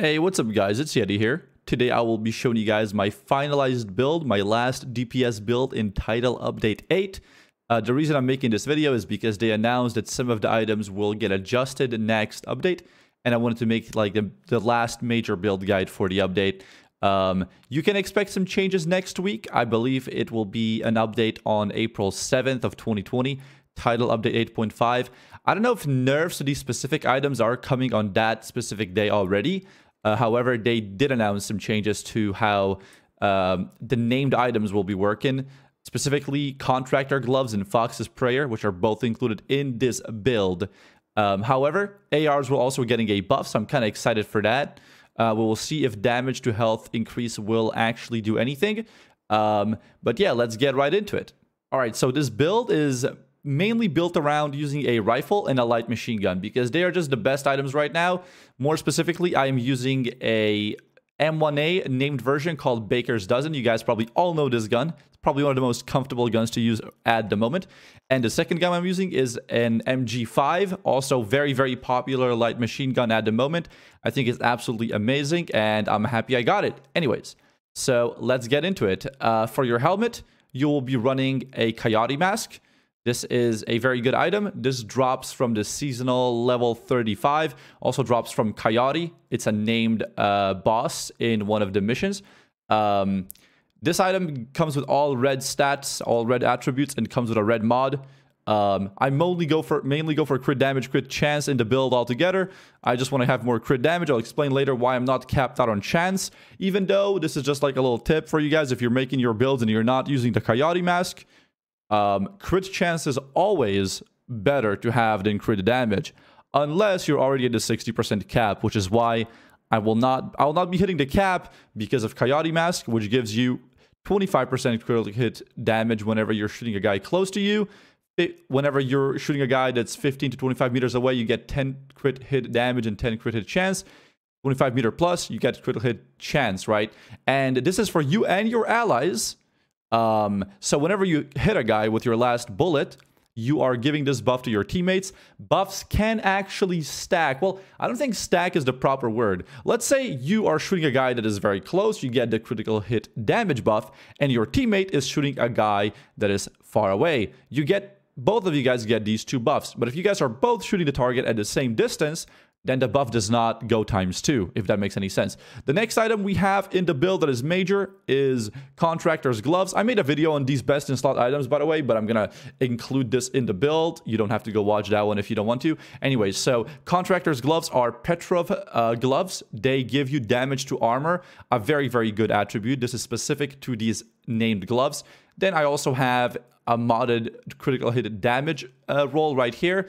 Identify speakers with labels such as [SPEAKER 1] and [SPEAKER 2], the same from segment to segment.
[SPEAKER 1] Hey, what's up guys, it's Yeti here. Today I will be showing you guys my finalized build, my last DPS build in Title Update 8. Uh, the reason I'm making this video is because they announced that some of the items will get adjusted next update, and I wanted to make like the, the last major build guide for the update. Um, you can expect some changes next week. I believe it will be an update on April 7th of 2020, Title Update 8.5. I don't know if nerfs to these specific items are coming on that specific day already, uh, however, they did announce some changes to how um, the named items will be working, specifically contractor gloves and Fox's Prayer, which are both included in this build. Um, however, ARs will also be getting a buff, so I'm kind of excited for that. Uh, we will see if damage to health increase will actually do anything. Um, but yeah, let's get right into it. All right, so this build is mainly built around using a rifle and a light machine gun because they are just the best items right now. More specifically, I am using a M1A named version called Baker's Dozen. You guys probably all know this gun. It's probably one of the most comfortable guns to use at the moment. And the second gun I'm using is an MG5, also very, very popular light machine gun at the moment. I think it's absolutely amazing and I'm happy I got it. Anyways, so let's get into it. Uh, for your helmet, you will be running a Coyote mask. This is a very good item. This drops from the seasonal level 35. Also drops from Coyote. It's a named uh, boss in one of the missions. Um, this item comes with all red stats, all red attributes, and comes with a red mod. Um, I mainly go for mainly go for crit damage, crit chance in the build altogether. I just want to have more crit damage. I'll explain later why I'm not capped out on chance. Even though this is just like a little tip for you guys, if you're making your builds and you're not using the Coyote Mask, um, crit chance is always better to have than crit damage, unless you're already at the 60% cap, which is why I will not I will not be hitting the cap because of Coyote Mask, which gives you 25% critical hit damage whenever you're shooting a guy close to you. It, whenever you're shooting a guy that's 15 to 25 meters away, you get 10 crit hit damage and 10 crit hit chance. 25 meter plus, you get critical hit chance, right? And this is for you and your allies. Um, so whenever you hit a guy with your last bullet, you are giving this buff to your teammates. Buffs can actually stack. Well, I don't think stack is the proper word. Let's say you are shooting a guy that is very close, you get the critical hit damage buff, and your teammate is shooting a guy that is far away. You get both of you guys get these two buffs. But if you guys are both shooting the target at the same distance, then the buff does not go times two, if that makes any sense. The next item we have in the build that is major is Contractor's Gloves. I made a video on these best in slot items, by the way, but I'm going to include this in the build. You don't have to go watch that one if you don't want to. Anyways, so Contractor's Gloves are Petrov uh, gloves. They give you damage to armor, a very, very good attribute. This is specific to these named gloves. Then I also have a modded critical hit damage uh, roll right here.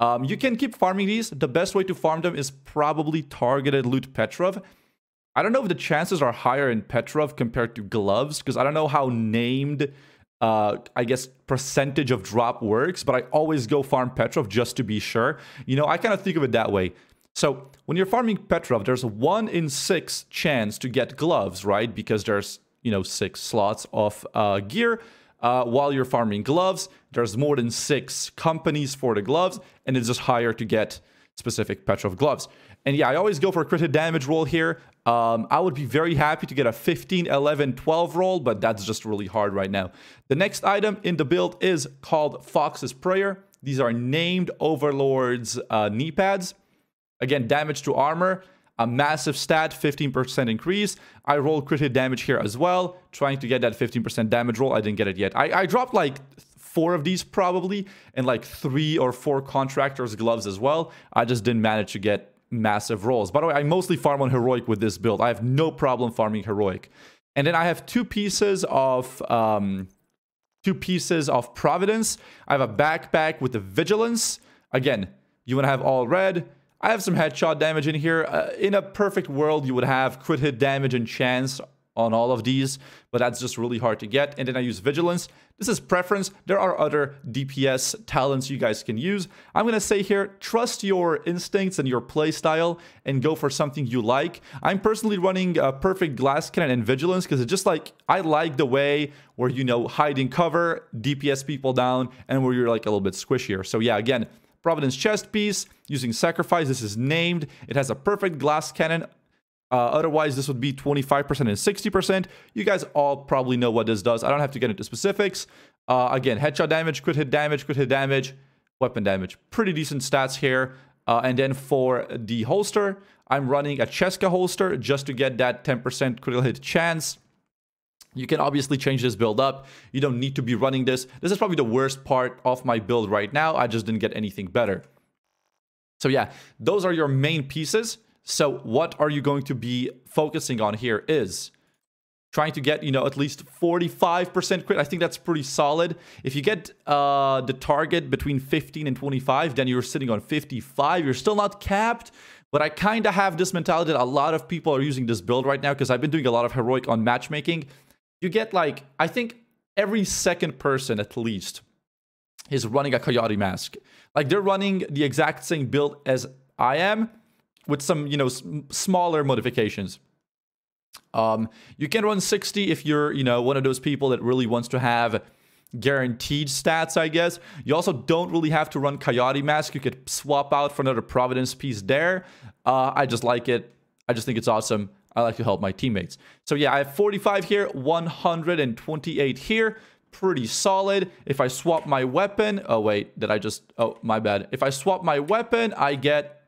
[SPEAKER 1] Um, you can keep farming these. The best way to farm them is probably targeted loot Petrov. I don't know if the chances are higher in Petrov compared to gloves, because I don't know how named, uh, I guess, percentage of drop works, but I always go farm Petrov just to be sure. You know, I kind of think of it that way. So when you're farming Petrov, there's a one in six chance to get gloves, right? Because there's, you know, six slots of uh, gear uh, while you're farming gloves. There's more than six companies for the gloves, and it's just higher to get specific patch of gloves. And yeah, I always go for a crit damage roll here. Um, I would be very happy to get a 15, 11, 12 roll, but that's just really hard right now. The next item in the build is called Fox's Prayer. These are named Overlord's uh, knee pads. Again, damage to armor a massive stat, 15% increase. I rolled critted damage here as well, trying to get that 15% damage roll. I didn't get it yet. I, I dropped like four of these probably, and like three or four contractors gloves as well. I just didn't manage to get massive rolls. By the way, I mostly farm on heroic with this build. I have no problem farming heroic. And then I have two pieces of... Um, two pieces of Providence. I have a backpack with the Vigilance. Again, you want to have all red. I have some headshot damage in here. Uh, in a perfect world, you would have crit hit damage and chance on all of these, but that's just really hard to get. And then I use Vigilance. This is preference. There are other DPS talents you guys can use. I'm going to say here, trust your instincts and your playstyle and go for something you like. I'm personally running a Perfect Glass Cannon and Vigilance because it's just like, I like the way where, you know, hiding cover, DPS people down, and where you're like a little bit squishier. So yeah, again, Providence chest piece, using sacrifice, this is named. It has a perfect glass cannon. Uh, otherwise, this would be 25% and 60%. You guys all probably know what this does. I don't have to get into specifics. Uh, again, headshot damage, crit hit damage, crit hit damage, weapon damage. Pretty decent stats here. Uh, and then for the holster, I'm running a Cheska holster just to get that 10% critical hit chance. You can obviously change this build up. You don't need to be running this. This is probably the worst part of my build right now. I just didn't get anything better. So yeah, those are your main pieces. So what are you going to be focusing on here is trying to get, you know, at least 45% crit. I think that's pretty solid. If you get uh, the target between 15 and 25, then you're sitting on 55. You're still not capped, but I kind of have this mentality that a lot of people are using this build right now because I've been doing a lot of heroic on matchmaking you get like, I think every second person at least is running a Coyote mask. Like they're running the exact same build as I am with some, you know, smaller modifications. Um, you can run 60 if you're, you know, one of those people that really wants to have guaranteed stats, I guess. You also don't really have to run Coyote Mask. You could swap out for another Providence piece there. Uh, I just like it. I just think it's awesome. I like to help my teammates. So yeah, I have 45 here, 128 here. Pretty solid. If I swap my weapon... Oh, wait. Did I just... Oh, my bad. If I swap my weapon, I get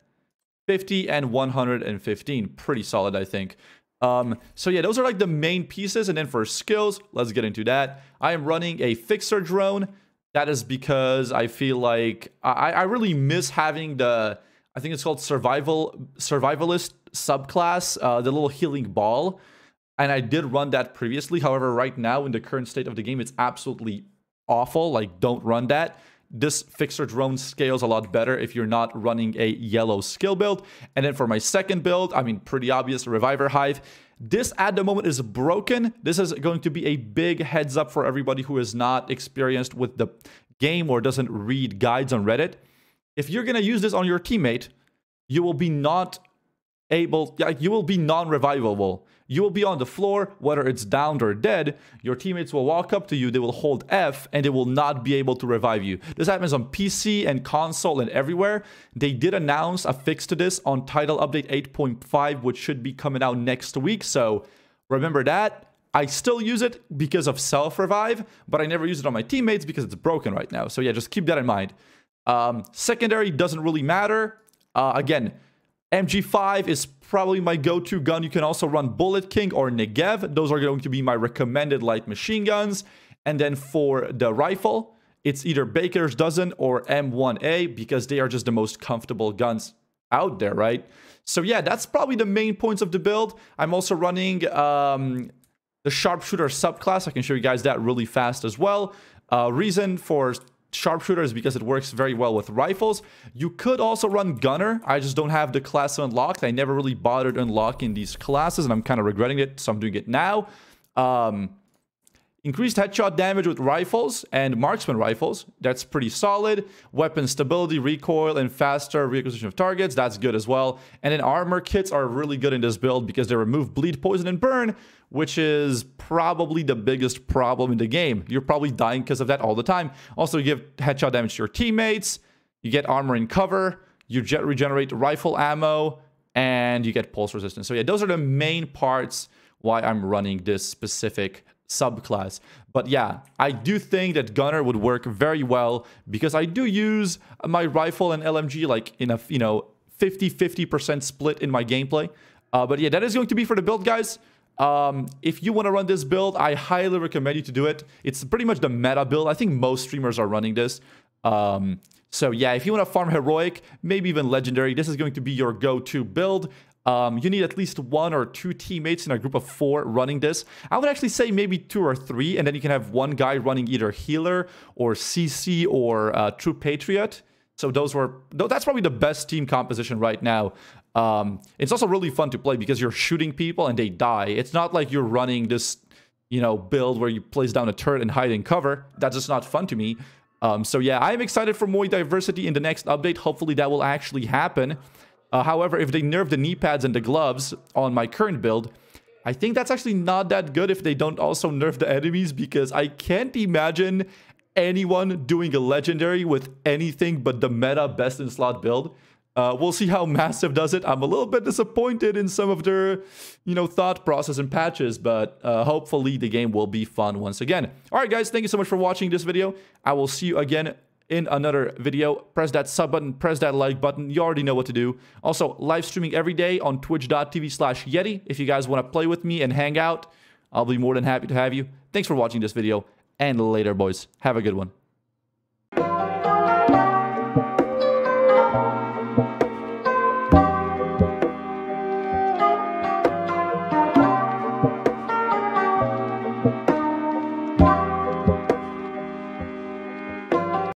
[SPEAKER 1] 50 and 115. Pretty solid, I think. Um, so yeah, those are like the main pieces. And then for skills, let's get into that. I am running a fixer drone. That is because I feel like I, I really miss having the, I think it's called survival survivalist subclass, uh, the little healing ball. And I did run that previously. However, right now in the current state of the game, it's absolutely awful. Like, don't run that. This Fixer Drone scales a lot better if you're not running a yellow skill build. And then for my second build, I mean, pretty obvious, Reviver Hive. This at the moment is broken. This is going to be a big heads up for everybody who is not experienced with the game or doesn't read guides on Reddit. If you're going to use this on your teammate, you will be not able, you will be non revivable. You will be on the floor, whether it's downed or dead. Your teammates will walk up to you, they will hold F, and they will not be able to revive you. This happens on PC and console and everywhere. They did announce a fix to this on Title Update 8.5, which should be coming out next week. So remember that. I still use it because of self revive, but I never use it on my teammates because it's broken right now. So yeah, just keep that in mind. Um, secondary doesn't really matter. Uh, again, MG5 is probably my go-to gun. You can also run Bullet King or Negev. Those are going to be my recommended light machine guns. And then for the rifle, it's either Baker's Dozen or M1A because they are just the most comfortable guns out there, right? So yeah, that's probably the main points of the build. I'm also running um, the Sharpshooter subclass. I can show you guys that really fast as well. Uh, reason for sharpshooters because it works very well with rifles. You could also run gunner. I just don't have the class unlocked. I never really bothered unlocking these classes and I'm kind of regretting it, so I'm doing it now. Um, Increased headshot damage with rifles and marksman rifles, that's pretty solid. Weapon stability, recoil, and faster reacquisition of targets, that's good as well. And then armor kits are really good in this build because they remove bleed, poison, and burn, which is probably the biggest problem in the game. You're probably dying because of that all the time. Also, you give headshot damage to your teammates, you get armor and cover, you regenerate rifle ammo, and you get pulse resistance. So yeah, those are the main parts why I'm running this specific subclass. But yeah, I do think that gunner would work very well because I do use my rifle and LMG like in a, you know, 50-50% split in my gameplay. Uh, but yeah, that is going to be for the build, guys. Um, if you want to run this build, I highly recommend you to do it. It's pretty much the meta build. I think most streamers are running this. Um, so yeah, if you want to farm Heroic, maybe even Legendary, this is going to be your go-to build. Um, you need at least one or two teammates in a group of four running this. I would actually say maybe two or three, and then you can have one guy running either healer or CC or uh, true patriot. So those were that's probably the best team composition right now. Um, it's also really fun to play because you're shooting people and they die. It's not like you're running this, you know, build where you place down a turret and hide in cover. That's just not fun to me. Um, so yeah, I'm excited for more diversity in the next update. Hopefully that will actually happen. Uh, however, if they nerf the knee pads and the gloves on my current build, I think that's actually not that good if they don't also nerf the enemies because I can't imagine anyone doing a legendary with anything but the meta best in slot build. Uh, we'll see how Massive does it. I'm a little bit disappointed in some of their, you know, thought process and patches, but uh, hopefully the game will be fun once again. All right, guys, thank you so much for watching this video. I will see you again in another video. Press that sub button, press that like button. You already know what to do. Also, live streaming every day on twitch.tv slash Yeti. If you guys want to play with me and hang out, I'll be more than happy to have you. Thanks for watching this video, and later, boys. Have a good one.